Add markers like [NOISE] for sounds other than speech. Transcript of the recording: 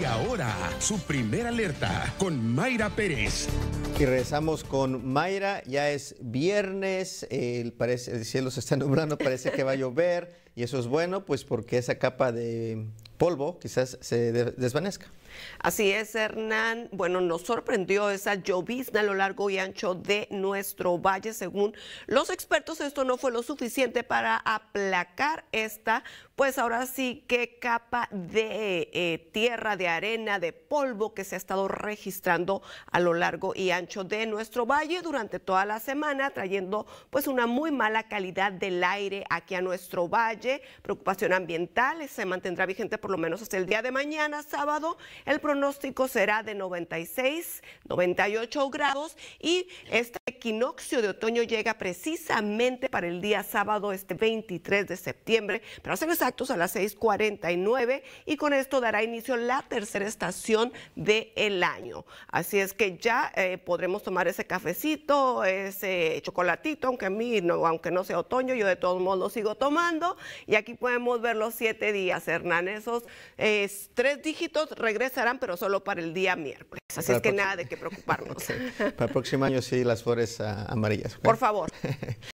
Y ahora, su primera alerta con Mayra Pérez. Y regresamos con Mayra, ya es viernes, el, cielo se está nublando, parece que va a llover y eso es bueno, pues porque esa capa de polvo quizás se desvanezca. Así es, Hernán. Bueno, nos sorprendió esa llovizna a lo largo y ancho de nuestro valle. Según los expertos, esto no fue lo suficiente para aplacar esta, pues ahora sí que capa de eh, tierra, de arena, de polvo que se ha estado registrando a lo largo y ancho de nuestro valle durante toda la semana, trayendo pues una muy mala calidad del aire aquí a nuestro valle. Preocupación ambiental eh, se mantendrá vigente por lo menos hasta el día de mañana, sábado. El pronóstico será de 96, 98 grados y este equinoccio de otoño llega precisamente para el día sábado, este 23 de septiembre, para ser exactos a las 6.49 y con esto dará inicio la tercera estación del año. Así es que ya eh, podremos tomar ese cafecito, ese chocolatito, aunque a mí no, aunque no sea otoño, yo de todos modos lo sigo tomando y aquí podemos ver los siete días, Hernán, esos eh, tres dígitos regresan estarán, pero solo para el día miércoles. Así es que nada de qué preocuparnos. [LAUGHS] para el próximo año sí, las flores ah, amarillas. Por favor. [LAUGHS]